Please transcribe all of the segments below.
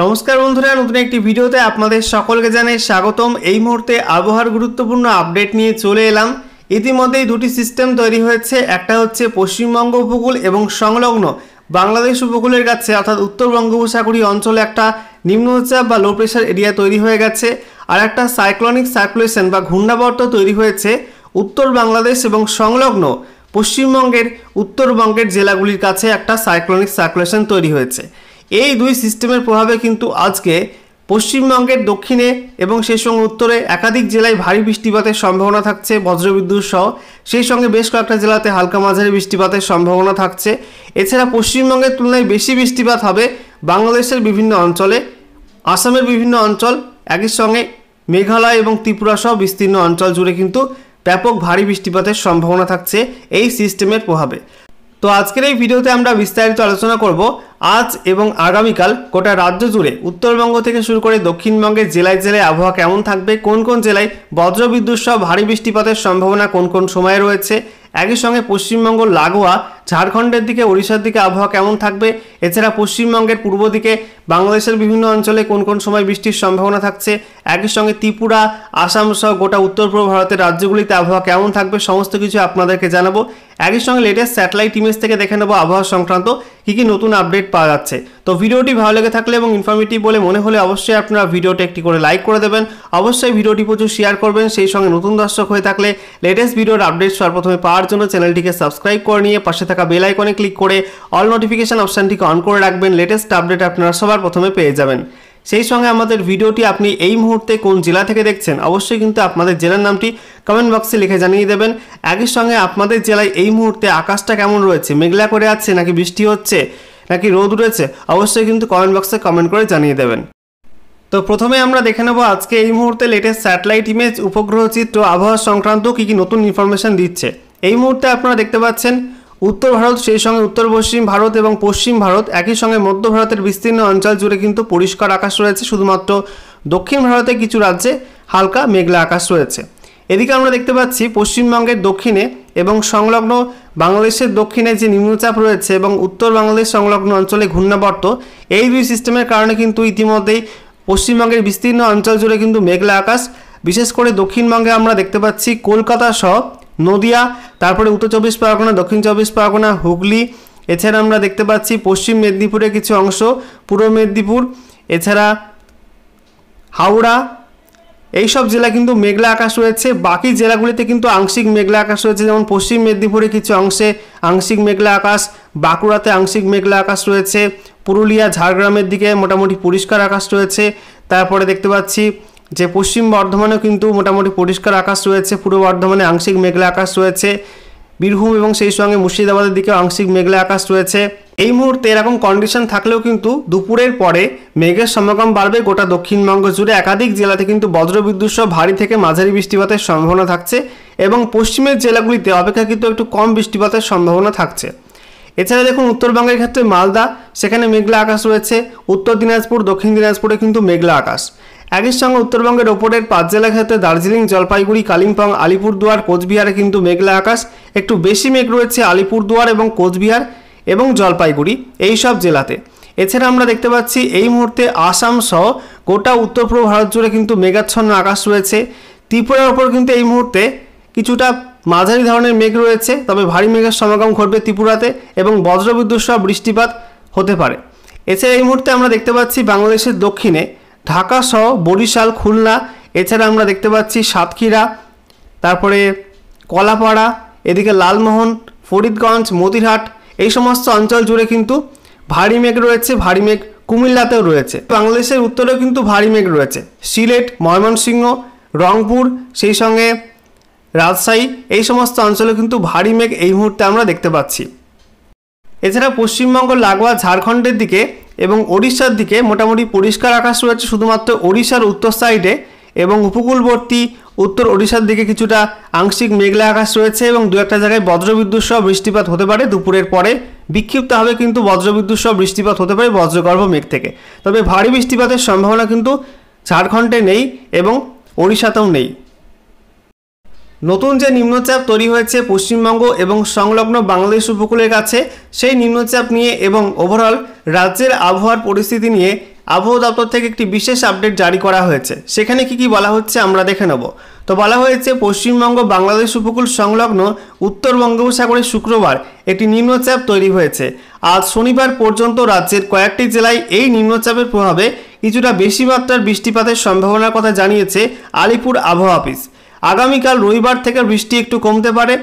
নমস্কার বন্ধুরা নতুন একটি ভিডিওতে আপনাদের সকলকে জানাই স্বাগতম এই মুহূর্তে আবহাওয়ার গুরুত্বপূর্ণ আপডেট নিয়ে চলে এলাম ইতিমধ্যেই দুটি সিস্টেম তৈরি হয়েছে একটা হচ্ছে পশ্চিমবঙ্গ উপকূল এবং সংলগ্ন বাংলাদেশ উপকূলের কাছে অর্থাৎ উত্তর বঙ্গোপসাগরীয় অঞ্চলে একটা নিম্নচাপ বা লো প্রেশার এরিয়া তৈরি হয়ে গেছে আর একটা সাইক্লনিক সার্কুলেশন বা ঘূর্ণাবর্ত তৈরি হয়েছে উত্তর বাংলাদেশ এবং সংলগ্ন পশ্চিমবঙ্গের উত্তরবঙ্গের জেলাগুলির কাছে একটা সাইক্লনিক সার্কুলেশন তৈরি হয়েছে এই দুই সিস্টেমের প্রভাবে কিন্তু আজকে পশ্চিমবঙ্গের দক্ষিণে এবং সেই সঙ্গে উত্তরে একাধিক জেলায় ভারী বৃষ্টিপাতের সম্ভাবনা থাকছে বজ্রবিদ্যুৎ সহ সেই সঙ্গে বেশ কয়েকটা জেলাতে হালকা মাঝারি বৃষ্টিপাতের সম্ভাবনা থাকছে এছাড়া পশ্চিমবঙ্গের তুলনায় বেশি বৃষ্টিপাত হবে বাংলাদেশের বিভিন্ন অঞ্চলে আসামের বিভিন্ন অঞ্চল একই সঙ্গে মেঘালয় এবং ত্রিপুরা সহ বিস্তীর্ণ অঞ্চল জুড়ে কিন্তু ব্যাপক ভারী বৃষ্টিপাতের সম্ভাবনা থাকছে এই সিস্টেমের প্রভাবে তো আজকের এই ভিডিওতে আমরা বিস্তারিত আলোচনা করব আজ এবং আগামীকাল গোটা রাজ্য জুড়ে উত্তরবঙ্গ থেকে শুরু করে দক্ষিণবঙ্গের জেলায় জেলায় আবহাওয়া কেমন থাকবে কোন কোন জেলায় বজ্রবিদ্যুৎ সহ ভারী বৃষ্টিপাতের সম্ভাবনা কোন কোন সময়ে রয়েছে একই সঙ্গে পশ্চিমবঙ্গ লাগোয়া ঝাড়খণ্ডের দিকে ওড়িশার দিকে আবহাওয়া কেমন থাকবে এছাড়া পশ্চিমবঙ্গের পূর্ব দিকে বাংলাদেশের বিভিন্ন অঞ্চলে কোন কোন সময় বৃষ্টির সম্ভাবনা থাকছে একই সঙ্গে ত্রিপুরা আসাম সহ গোটা উত্তর পূর্ব ভারতের রাজ্যগুলিতে আবহাওয়া কেমন থাকবে সমস্ত কিছু আপনাদেরকে জানাবো একই সঙ্গে লেটেস্ট স্যাটেলাইট ইমেজ থেকে দেখে নেবো আবহাওয়া সংক্রান্ত কী কী নতুন আপডেট পাওয়া যাচ্ছে তো ভিডিওটি ভালো লেগে থাকলে এবং ইনফরমেটিভ বলে মনে হলে অবশ্যই আপনারা ভিডিওটি একটি করে লাইক করে দেবেন অবশ্যই ভিডিওটি প্রচুর শেয়ার করবেন সেই সঙ্গে নতুন দর্শক হয়ে থাকলে লেটেস্ট ভিডিওর আপডেট সর্বপ্রথমে পাওয়ার জন্য চ্যানেলটিকে সাবস্ক্রাইব করে নিয়ে পাশে থাকা বেল আইকনে ক্লিক করে অল নোটিফিকেশান অপশানটিকে অন করে রাখবেন লেটেস্ট আপডেট আপনারা সবার প্রথমে পেয়ে যাবেন সেই সঙ্গে আমাদের ভিডিওটি আপনি এই মুহূর্তে কোন জেলা থেকে দেখছেন অবশ্যই কিন্তু আপনাদের জেলার নামটি কমেন্ট বক্সে লিখে জানিয়ে দেবেন একই সঙ্গে আপনাদের জেলায় এই মুহূর্তে আকাশটা কেমন রয়েছে মেঘলা করে আছে নাকি বৃষ্টি হচ্ছে নাকি রোদ উঠেছে অবশ্যই কিন্তু কমেন্ট বক্সে কমেন্ট করে জানিয়ে দেবেন তো প্রথমে আমরা দেখে নেব আজকে এই মুহূর্তে লেটেস্ট স্যাটেলাইট ইমেজ উপগ্রহ চিত্র আবহাওয়া সংক্রান্ত কী কী নতুন ইনফরমেশন দিচ্ছে এই মুহূর্তে আপনারা দেখতে পাচ্ছেন উত্তর ভারত সেই সঙ্গে উত্তর পশ্চিম ভারত এবং পশ্চিম ভারত একই সঙ্গে মধ্য ভারতের বিস্তীর্ণ অঞ্চল জুড়ে কিন্তু পরিষ্কার আকাশ রয়েছে শুধুমাত্র দক্ষিণ ভারতে কিছু রাজ্যে হালকা মেঘলা আকাশ রয়েছে এদিকে আমরা দেখতে পাচ্ছি পশ্চিমবঙ্গের দক্ষিণে এবং সংলগ্ন বাংলাদেশের দক্ষিণে যে নিম্নচাপ রয়েছে এবং উত্তর বাংলাদেশ সংলগ্ন অঞ্চলে ঘূর্ণাবর্ত এই দুই সিস্টেমের কারণে কিন্তু ইতিমধ্যেই পশ্চিমবঙ্গের বিস্তীর্ণ অঞ্চল জুড়ে কিন্তু মেঘলা আকাশ বিশেষ করে দক্ষিণবঙ্গে আমরা দেখতে পাচ্ছি কলকাতা সহ নদিয়া তারপরে উত্তর চব্বিশ পরগনা দক্ষিণ চব্বিশ পরগনা হুগলি এছাড়া আমরা দেখতে পাচ্ছি পশ্চিম মেদিনীপুরের কিছু অংশ পূর্ব মেদিনীপুর এছাড়া হাওড়া এইসব জেলা কিন্তু মেঘলা আকাশ রয়েছে বাকি জেলাগুলিতে কিন্তু আংশিক মেঘলা আকাশ রয়েছে যেমন পশ্চিম মেদিনীপুরে কিছু অংশে আংশিক মেঘলা আকাশ বাঁকুড়াতে আংশিক মেঘলা আকাশ রয়েছে পুরুলিয়া ঝাড়গ্রামের দিকে মোটামুটি পরিষ্কার আকাশ রয়েছে তারপরে দেখতে পাচ্ছি যে পশ্চিম বর্ধমানেও কিন্তু মোটামুটি পরিষ্কার আকাশ রয়েছে পূর্ব বর্ধমানে আংশিক মেঘলা আকাশ রয়েছে বীরভূম এবং সেই সঙ্গে মুর্শিদাবাদের দিকেও আংশিক মেঘলা আকাশ রয়েছে এই মুহূর্তে এরকম কন্ডিশন থাকলেও কিন্তু দুপুরের পরে মেঘের সমাগম বাড়বে গোটা দক্ষিণবঙ্গ জুড়ে একাধিক জেলাতে কিন্তু বজ্রবিদ্যুৎ সহ ভারী থেকে মাঝারি বৃষ্টিপাতের সম্ভাবনা থাকছে এবং পশ্চিমের জেলাগুলিতে অপেক্ষাকৃত একটু কম বৃষ্টিপাতের সম্ভাবনা থাকছে এছাড়া দেখুন উত্তরবঙ্গের ক্ষেত্রে মালদা সেখানে মেঘলা আকাশ রয়েছে উত্তর দিনাজপুর দক্ষিণ দিনাজপুরে কিন্তু মেঘলা আকাশ একই সঙ্গে উত্তরবঙ্গের ওপরের পাঁচ জেলার ক্ষেত্রে দার্জিলিং জলপাইগুড়ি কালিম্পং আলিপুরদুয়ার কোচবিহারে কিন্তু মেঘলা আকাশ একটু বেশি মেঘ রয়েছে আলিপুরদুয়ার এবং কোচবিহার এবং জলপাইগুড়ি এই সব জেলাতে এছাড়া আমরা দেখতে পাচ্ছি এই মুহূর্তে আসাম সহ গোটা উত্তর পূর্ব ভারত জুড়ে কিন্তু মেঘাচ্ছন্ন আকাশ রয়েছে ত্রিপুরার ওপর কিন্তু এই মুহূর্তে কিছুটা মাঝারি ধরনের মেঘ রয়েছে তবে ভারী মেঘের সমাগম ঘটবে ত্রিপুরাতে এবং বজ্রবিদ্যুৎ সহ বৃষ্টিপাত হতে পারে এছাড়া এই মুহূর্তে আমরা দেখতে পাচ্ছি বাংলাদেশের দক্ষিণে ঢাকা সহ বরিশাল খুলনা এছাড়া আমরা দেখতে পাচ্ছি সাতক্ষীরা তারপরে কলাপাড়া এদিকে লালমোহন ফরিদগঞ্জ মতিরহাট এই সমস্ত অঞ্চল জুড়ে কিন্তু ভারী মেঘ রয়েছে ভারী মেঘ কুমিল্লাতেও রয়েছে বাংলাদেশের উত্তরেও কিন্তু ভারী মেঘ রয়েছে সিলেট ময়মনসিংহ রংপুর সেই সঙ্গে রাজশাহী এই সমস্ত অঞ্চলে কিন্তু ভারী মেঘ এই মুহূর্তে আমরা দেখতে পাচ্ছি এছাড়া পশ্চিমবঙ্গ লাগোয়া ঝাড়খণ্ডের দিকে এবং ওড়িশার দিকে মোটামুটি পরিষ্কার আকাশ রয়েছে শুধুমাত্র ওড়িশার উত্তর সাইডে এবং উপকূলবর্তী উত্তর ওড়িশার দিকে কিছুটা আংশিক মেঘলা আকাশ রয়েছে এবং দু একটা জায়গায় বজ্রবিদ্যুৎ সহ বৃষ্টিপাত হতে পারে দুপুরের পরে বিক্ষিপ্ত হবে কিন্তু বজ্রবিদ্যুৎ সহ বৃষ্টিপাত হতে পারে বজ্রগর্ভ মেঘ থেকে তবে ভারী বৃষ্টিপাতের সম্ভাবনা কিন্তু ঝাড়খণ্ডে নেই এবং ওড়িশাতেও নেই নতুন যে নিম্নচাপ তৈরি হয়েছে পশ্চিমবঙ্গ এবং সংলগ্ন বাংলাদেশ উপকূলের কাছে সেই নিম্নচাপ নিয়ে এবং ওভারঅল রাজ্যের আবহাওয়ার পরিস্থিতি নিয়ে আবহাওয়া দপ্তর থেকে একটি বিশেষ আপডেট জারি করা হয়েছে সেখানে কি কি বলা হচ্ছে আমরা দেখে নেব তো বলা হয়েছে পশ্চিমবঙ্গ বাংলাদেশ উপকূল সংলগ্ন উত্তর বঙ্গোপসাগরে শুক্রবার একটি নিম্নচাপ তৈরি হয়েছে আজ শনিবার পর্যন্ত রাজ্যের কয়েকটি জেলায় এই নিম্নচাপের প্রভাবে কিছুটা বেশি মাত্রার বৃষ্টিপাতের সম্ভাবনার কথা জানিয়েছে আলিপুর আবহাওয়া অফিস আগামীকাল রবিবার থেকে বৃষ্টি একটু কমতে পারে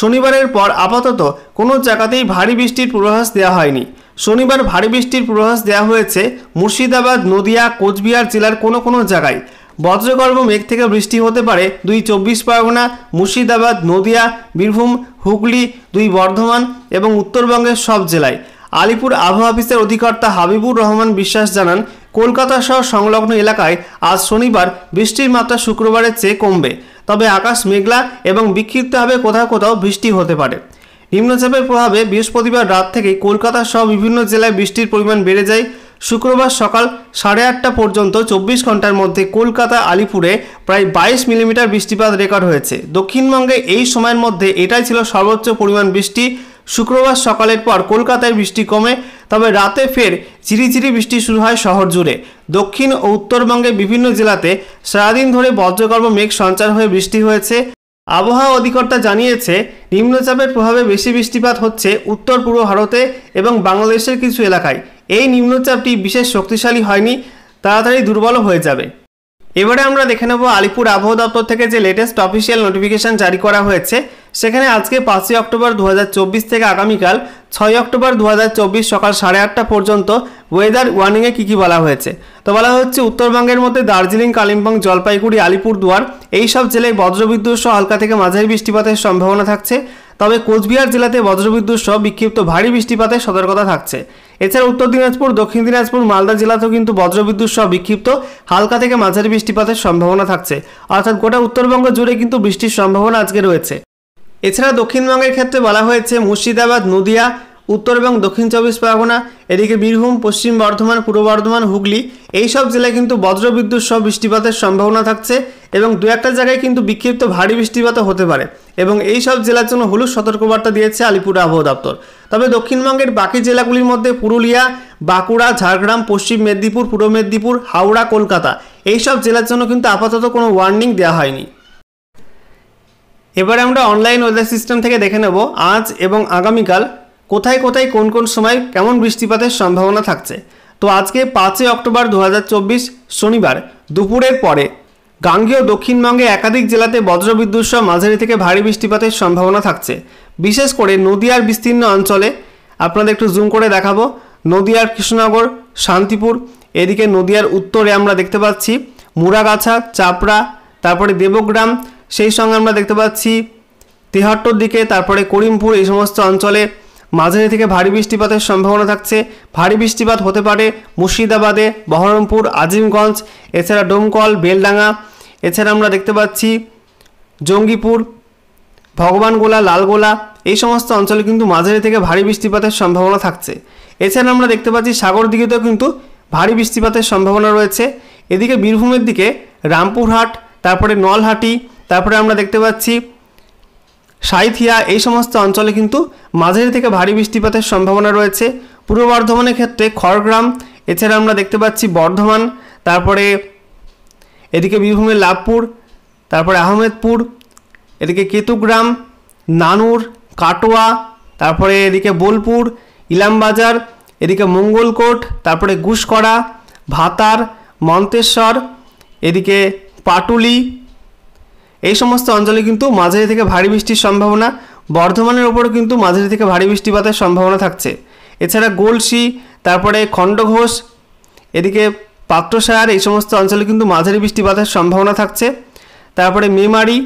শনিবারের পর আপাতত কোনো জায়গাতেই ভারী বৃষ্টির পূর্বাভাস দেওয়া হয়নি শনিবার ভারী বৃষ্টির পূর্বাভাস দেওয়া হয়েছে মুর্শিদাবাদ নদিয়া কোচবিহার জেলার কোনো কোনো জায়গায় বজ্রগর্ভ মেঘ থেকে বৃষ্টি হতে পারে দুই চব্বিশ পরগনা মুর্শিদাবাদ নদিয়া বীরভূম হুগলি দুই বর্ধমান এবং উত্তরবঙ্গের সব জেলায় আলিপুর আবহাওয়া অফিসের অধিকর্তা হাবিবুর রহমান বিশ্বাস জানান কলকাতা সহ সংলগ্ন এলাকায় আজ শনিবার বৃষ্টির মাত্রা শুক্রবারের চেয়ে কমবে তবে আকাশ মেঘলা এবং বিক্ষিপ্তভাবে কোথাও কোথাও বৃষ্টি হতে পারে নিম্নচাপের প্রভাবে বৃহস্পতিবার রাত থেকে কলকাতা সহ বিভিন্ন জেলায় বৃষ্টির পরিমাণ বেড়ে যায় শুক্রবার সকাল সাড়ে আটটা পর্যন্ত চব্বিশ ঘন্টার মধ্যে কলকাতা আলিপুরে প্রায় বাইশ মিলিমিটার বৃষ্টিপাত রেকর্ড হয়েছে দক্ষিণবঙ্গে এই সময়ের মধ্যে এটাই ছিল সর্বোচ্চ পরিমাণ বৃষ্টি শুক্রবার সকালের পর কলকাতায় বৃষ্টি কমে তবে রাতে ফের চিরিচিরি বৃষ্টি শুরু হয় শহর জুড়ে দক্ষিণ ও উত্তরবঙ্গের বিভিন্ন জেলাতে সারাদিন ধরে বজ্রগর্ভ মেঘ সঞ্চার হয়ে বৃষ্টি হয়েছে আবহাওয়া অধিকর্তা জানিয়েছে নিম্নচাপের প্রভাবে বেশি বৃষ্টিপাত হচ্ছে উত্তর পূর্ব ভারতে এবং বাংলাদেশের কিছু এলাকায় এই নিম্নচাপটি বিশেষ শক্তিশালী হয়নি তাড়াতাড়ি দুর্বল হয়ে যাবে এবারে আমরা দেখে নেব আলিপুর আবহাওয়া দপ্তর থেকে যে লেটেস্ট অফিসিয়াল নোটিফিকেশন জারি করা হয়েছে সেখানে আজকে পাঁচই অক্টোবর দু থেকে আগামীকাল ছয় অক্টোবর দু সকাল সাড়ে আটটা পর্যন্ত ওয়েদার ওয়ার্নিংয়ে কী কী বলা হয়েছে তো বলা হচ্ছে উত্তরবঙ্গের মধ্যে দার্জিলিং কালিম্পং জলপাইগুড়ি আলিপুরদুয়ার এই সব জেলায় বজ্রবিদ্যুৎ সহ হালকা থেকে মাঝারি বৃষ্টিপাতের সম্ভাবনা থাকছে তবে কোচবিহার জেলাতে বজ্রবিদ্যুৎ সহ বিক্ষিপ্ত ভারী বৃষ্টিপাতের সতর্কতা থাকছে এছাড়া উত্তর দিনাজপুর দক্ষিণ দিনাজপুর মালদা জেলাতেও কিন্তু বজ্রবিদ্যুৎ সহ বিক্ষিপ্ত হালকা থেকে মাঝারি বৃষ্টিপাতের সম্ভাবনা থাকছে অর্থাৎ গোটা উত্তরবঙ্গ জুড়ে কিন্তু বৃষ্টির সম্ভাবনা আজকে রয়েছে এছাড়া দক্ষিণবঙ্গের ক্ষেত্রে বলা হয়েছে মুর্শিদাবাদ নদিয়া উত্তর এবং দক্ষিণ চব্বিশ পরগনা এদিকে বীরভূম পশ্চিম বর্ধমান পূর্ব বর্ধমান হুগলি এই সব জেলায় কিন্তু বজ্রবিদ্যুৎ সহ বৃষ্টিপাতের সম্ভাবনা থাকছে এবং দু একটা জায়গায় কিন্তু বিক্ষিপ্ত ভারী বৃষ্টিপাতও হতে পারে এবং এই সব জেলার জন্য হলুদ সতর্কবার্তা দিয়েছে আলিপুর আবহাওয়া দপ্তর তবে দক্ষিণবঙ্গের বাকি জেলাগুলির মধ্যে পুরুলিয়া বাঁকুড়া ঝাড়গ্রাম পশ্চিম মেদিনীপুর পূর্ব মেদিনীপুর হাওড়া কলকাতা এই সব জেলার জন্য কিন্তু আপাতত কোনো ওয়ার্নিং দেওয়া হয়নি এবারে আমরা অনলাইন ওয়েদার সিস্টেম থেকে দেখে নেব আজ এবং আগামীকাল কোথায় কোথায় কোন কোন সময় কেমন বৃষ্টিপাতের সম্ভাবনা থাকছে তো আজকে পাঁচই অক্টোবর দু শনিবার দুপুরের পরে গাঙ্গেয় দক্ষিণবঙ্গে একাধিক জেলাতে বজ্রবিদ্যুৎ সহ মাঝারি থেকে ভারী বৃষ্টিপাতের সম্ভাবনা থাকছে বিশেষ করে নদিয়ার বিস্তীর্ণ অঞ্চলে আপনাদের একটু জুম করে দেখাবো নদিয়ার কৃষ্ণনগর শান্তিপুর এদিকে নদিয়ার উত্তরে আমরা দেখতে পাচ্ছি মুরাগাছা চাপড়া তারপরে দেবগ্রাম সেই সঙ্গে আমরা দেখতে পাচ্ছি তেহাট্টর দিকে তারপরে করিমপুর এই সমস্ত অঞ্চলে মাঝারি থেকে ভারী বৃষ্টিপাতের সম্ভাবনা থাকছে ভারী বৃষ্টিপাত হতে পারে মুর্শিদাবাদে বহরমপুর আজিমগঞ্জ এছাড়া ডোমকল বেলডাঙ্গা এছাড়া আমরা দেখতে পাচ্ছি জঙ্গিপুর ভগবানগোলা লালগোলা এই সমস্ত অঞ্চলে কিন্তু মাঝারি থেকে ভারী বৃষ্টিপাতের সম্ভাবনা থাকছে এছাড়া আমরা দেখতে পাচ্ছি সাগর দিকেতেও কিন্তু ভারী বৃষ্টিপাতের সম্ভাবনা রয়েছে এদিকে বীরভূমের দিকে রামপুরহাট তারপরে নলহাটি তারপরে আমরা দেখতে পাচ্ছি সাইথিয়া এই সমস্ত অঞ্চলে কিন্তু মাঝারি থেকে ভারী বৃষ্টিপাতের সম্ভাবনা রয়েছে পূর্ব বর্ধমানের ক্ষেত্রে খড়গ্রাম এছাড়া আমরা দেখতে পাচ্ছি বর্ধমান তারপরে এদিকে বীরভূমের লাভপুর তারপরে আহমেদপুর এদিকে কেতুগ্রাম নানুর কাটোয়া তারপরে এদিকে বোলপুর ইলামবাজার এদিকে মঙ্গলকোট তারপরে গুসকড়া ভাতার মন্তেশ্বর এদিকে পাটুলি এই সমস্ত অঞ্চলে কিন্তু মাঝারি থেকে ভারী বৃষ্টির সম্ভাবনা বর্ধমানের ওপরও কিন্তু মাঝারি থেকে ভারী বৃষ্টিপাতের সম্ভাবনা থাকছে এছাড়া গোলসি তারপরে খণ্ডঘোষ এদিকে পাত্রসায়ার এই সমস্ত অঞ্চলে কিন্তু মাঝারি বৃষ্টিপাতের সম্ভাবনা থাকছে তারপরে মেমারি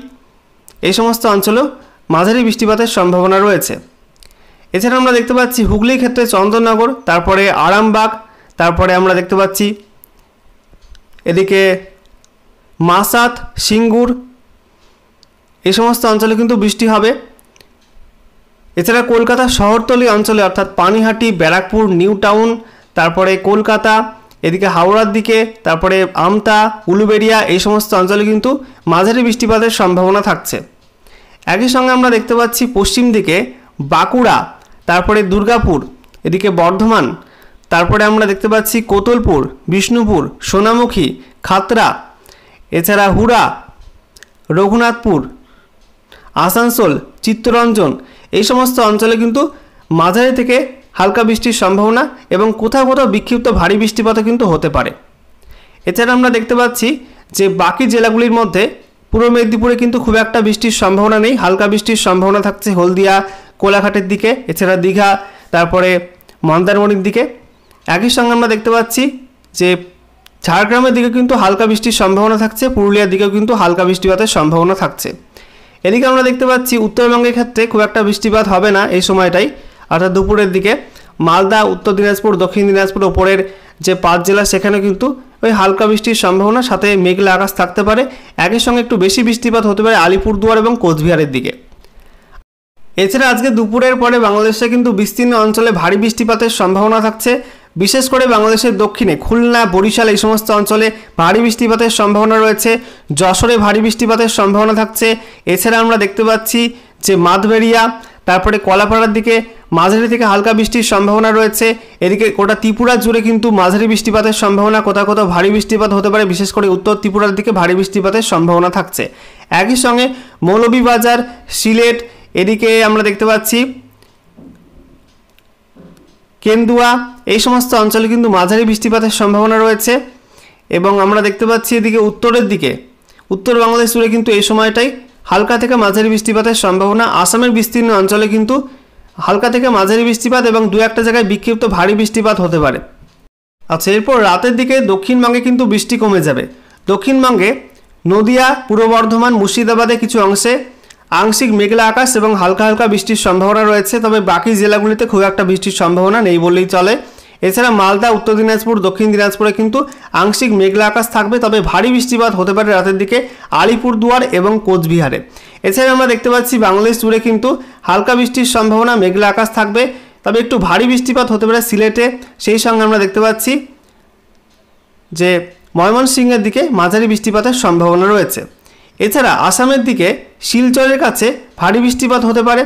এই সমস্ত অঞ্চলেও মাঝারি বৃষ্টিপাতের সম্ভাবনা রয়েছে এছাড়া আমরা দেখতে পাচ্ছি হুগলি ক্ষেত্রে চন্দননগর তারপরে আরামবাগ তারপরে আমরা দেখতে পাচ্ছি এদিকে মাসাত সিঙ্গুর এ সমস্ত অঞ্চলে কিন্তু বৃষ্টি হবে এছাড়া কলকাতা শহরতলি অঞ্চলে অর্থাৎ পানিহাটি ব্যারাকপুর নিউ টাউন তারপরে কলকাতা এদিকে হাওড়ার দিকে তারপরে আমতা উলুবেড়িয়া এই সমস্ত অঞ্চলে কিন্তু মাঝারি বৃষ্টিপাতের সম্ভাবনা থাকছে একই সঙ্গে আমরা দেখতে পাচ্ছি পশ্চিম দিকে বাঁকুড়া তারপরে দুর্গাপুর এদিকে বর্ধমান তারপরে আমরা দেখতে পাচ্ছি কোতলপুর বিষ্ণুপুর সোনামুখী খাতরা এছাড়া হুরা রঘুনাথপুর আসানসোল চিত্তরঞ্জন এই সমস্ত অঞ্চলে কিন্তু মাঝারি থেকে হালকা বৃষ্টির সম্ভাবনা এবং কোথাও কোথাও বিক্ষিপ্ত ভারী বৃষ্টিপাতও কিন্তু হতে পারে এছাড়া আমরা দেখতে পাচ্ছি যে বাকি জেলাগুলির মধ্যে পূর্ব মেদিনীপুরে কিন্তু খুব একটা বৃষ্টির সম্ভাবনা নেই হালকা বৃষ্টির সম্ভাবনা থাকছে হলদিয়া কোলাঘাটের দিকে এছাড়া দীঘা তারপরে মন্দারমণির দিকে একই সঙ্গে আমরা দেখতে পাচ্ছি যে ঝাড়গ্রামের দিকে কিন্তু হালকা বৃষ্টির সম্ভাবনা থাকছে পুরুলিয়ার দিকেও কিন্তু হালকা বৃষ্টিপাতের সম্ভাবনা থাকছে এদিকে আমরা দেখতে পাচ্ছি উত্তরবঙ্গের ক্ষেত্রে খুব একটা বৃষ্টিপাত হবে না এই সময়টাই অর্থাৎ দুপুরের দিকে মালদা উত্তর দিনাজপুর দক্ষিণ দিনাজপুর ওপরের যে পাঁচ জেলা সেখানে কিন্তু ওই হালকা বৃষ্টির সম্ভাবনা সাথে মেঘলা আকাশ থাকতে পারে একই সঙ্গে একটু বেশি বৃষ্টিপাত হতে পারে আলিপুরদুয়ার এবং কোচবিহারের দিকে এছাড়া আজকে দুপুরের পরে বাংলাদেশে কিন্তু বিস্তীর্ণ অঞ্চলে ভারী বৃষ্টিপাতের সম্ভাবনা থাকছে বিশেষ করে বাংলাদেশের দক্ষিণে খুলনা বরিশাল এই সমস্ত অঞ্চলে ভারী বৃষ্টিপাতের সম্ভাবনা রয়েছে যশোরে ভারী বৃষ্টিপাতের সম্ভাবনা থাকছে এছাড়া আমরা দেখতে পাচ্ছি যে মাধবেরিয়া তারপরে কলাপাড়ার দিকে মাঝারি থেকে হালকা বৃষ্টির সম্ভাবনা রয়েছে এদিকে গোটা ত্রিপুরা জুড়ে কিন্তু মাঝারি বৃষ্টিপাতের সম্ভাবনা কোথাও কোথাও ভারী বৃষ্টিপাত হতে পারে বিশেষ করে উত্তর ত্রিপুরার দিকে ভারী বৃষ্টিপাতের সম্ভাবনা থাকছে একই সঙ্গে মৌলভীবাজার সিলেট এদিকে আমরা দেখতে পাচ্ছি কেন্দুয়া এই সমস্ত অঞ্চলে কিন্তু মাঝারি বৃষ্টিপাতের সম্ভাবনা রয়েছে এবং আমরা দেখতে পাচ্ছি এদিকে উত্তরের দিকে উত্তর বাংলাদেশ জুড়ে কিন্তু এই সময়টাই হালকা থেকে মাঝারি বৃষ্টিপাতের সম্ভাবনা আসামের বিস্তীর্ণ অঞ্চলে কিন্তু হালকা থেকে মাঝারি বৃষ্টিপাত এবং দু একটা জায়গায় বিক্ষিপ্ত ভারী বৃষ্টিপাত হতে পারে আচ্ছা এরপর রাতের দিকে দক্ষিণবঙ্গে কিন্তু বৃষ্টি কমে যাবে দক্ষিণবঙ্গে নদিয়া পূর্ব বর্ধমান মুর্শিদাবাদে কিছু অংশে আংশিক মেঘলা আকাশ এবং হালকা হালকা বৃষ্টির সম্ভাবনা রয়েছে তবে বাকি জেলাগুলিতে খুব একটা বৃষ্টির সম্ভাবনা নেই বললেই চলে এছাড়া মালদা উত্তর দিনাজপুর দক্ষিণ দিনাজপুরে কিন্তু আংশিক মেঘলা আকাশ থাকবে তবে ভারী বৃষ্টিপাত হতে পারে রাতের দিকে আলিপুরদুয়ার এবং কোচবিহারে এছাড়া আমরা দেখতে পাচ্ছি বাংলাদেশ জুড়ে কিন্তু হালকা বৃষ্টির সম্ভাবনা মেঘলা আকাশ থাকবে তবে একটু ভারী বৃষ্টিপাত হতে পারে সিলেটে সেই সঙ্গে আমরা দেখতে পাচ্ছি যে ময়মনসিংহের দিকে মাঝারি বৃষ্টিপাতের সম্ভাবনা রয়েছে এছাড়া আসামের দিকে শিলচরের কাছে ভারী বৃষ্টিপাত হতে পারে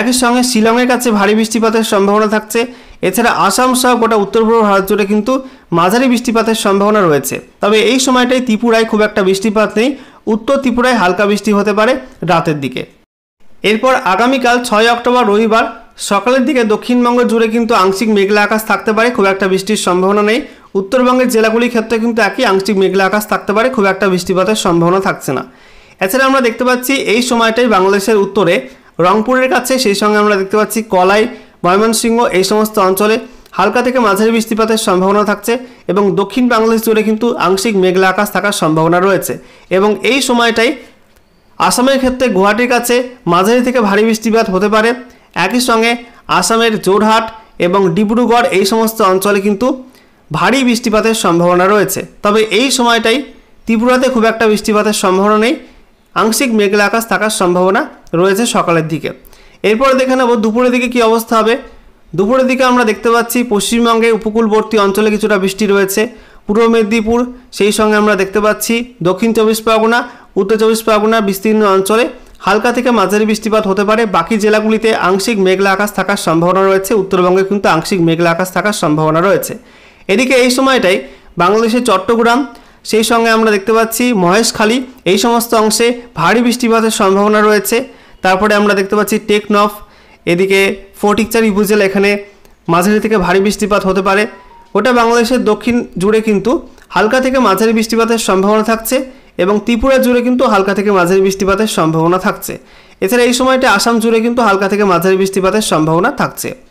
একই সঙ্গে শিলংয়ের কাছে ভারী বৃষ্টিপাতের সম্ভাবনা থাকছে এছাড়া আসাম সহ গোটা উত্তর পূর্ব ভারত জুড়ে কিন্তু মাঝারি বৃষ্টিপাতের সম্ভাবনা রয়েছে তবে এই সময়টাই ত্রিপুরায় খুব একটা বৃষ্টিপাত নেই উত্তর ত্রিপুরায় হালকা বৃষ্টি হতে পারে রাতের দিকে এরপর আগামীকাল ছয় অক্টোবর রবিবার সকালের দিকে দক্ষিণবঙ্গ জুড়ে কিন্তু আংশিক মেঘলা আকাশ থাকতে পারে খুব একটা বৃষ্টির সম্ভাবনা নেই উত্তরবঙ্গের জেলাগুলির ক্ষেত্রে কিন্তু একই আংশিক মেঘলা আকাশ থাকতে পারে খুব একটা বৃষ্টিপাতের সম্ভাবনা থাকছে না এছাড়া আমরা দেখতে পাচ্ছি এই সময়টাই বাংলাদেশের উত্তরে রংপুরের কাছে সেই সঙ্গে আমরা দেখতে পাচ্ছি কলাই ময়মনসিংহ এই সমস্ত অঞ্চলে হালকা থেকে মাঝারি বৃষ্টিপাতের সম্ভাবনা থাকছে এবং দক্ষিণ বাংলাদেশ জুড়ে কিন্তু আংশিক মেঘলা আকাশ থাকার সম্ভাবনা রয়েছে এবং এই সময়টাই আসামের ক্ষেত্রে গুয়াহাটির কাছে মাঝারি থেকে ভারী বৃষ্টিপাত হতে পারে একই সঙ্গে আসামের জোরহাট এবং ডিব্রুগড় এই সমস্ত অঞ্চলে কিন্তু ভারী বৃষ্টিপাতের সম্ভাবনা রয়েছে তবে এই সময়টাই ত্রিপুরাতে খুব একটা বৃষ্টিপাতের সম্ভাবনা নেই আংশিক মেঘলা আকাশ থাকার সম্ভাবনা রয়েছে সকালের দিকে এরপরে দেখে নেব দুপুরের দিকে কি অবস্থা হবে দুপুরের দিকে আমরা দেখতে পাচ্ছি পশ্চিমবঙ্গে উপকূলবর্তী অঞ্চলে কিছুটা বৃষ্টি রয়েছে পূর্ব মেদিনীপুর সেই সঙ্গে আমরা দেখতে পাচ্ছি দক্ষিণ চব্বিশ পরগনা উত্তর চব্বিশ পরগনা বিস্তীর্ণ অঞ্চলে হালকা থেকে মাঝারি বৃষ্টিপাত হতে পারে বাকি জেলাগুলিতে আংশিক মেঘলা আকাশ থাকার সম্ভাবনা রয়েছে উত্তরবঙ্গে কিন্তু আংশিক মেঘলা আকাশ থাকার সম্ভাবনা রয়েছে এদিকে এই সময়টাই বাংলাদেশের চট্টগ্রাম সেই সঙ্গে আমরা দেখতে পাচ্ছি মহেশখালী এই সমস্ত অংশে ভারী বৃষ্টিপাতের সম্ভাবনা রয়েছে তারপরে আমরা দেখতে পাচ্ছি টেকনফ এদিকে ফটিকচার ইবুজেল এখানে মাঝারি থেকে ভারী বৃষ্টিপাত হতে পারে ওটা বাংলাদেশের দক্ষিণ জুড়ে কিন্তু হালকা থেকে মাঝারি বৃষ্টিপাতের সম্ভাবনা থাকছে এবং ত্রিপুরা জুড়ে কিন্তু হালকা থেকে মাঝারি বৃষ্টিপাতের সম্ভাবনা থাকছে এছাড়া এই সময়টা আসাম জুড়ে কিন্তু হালকা থেকে মাঝারি বৃষ্টিপাতের সম্ভাবনা থাকছে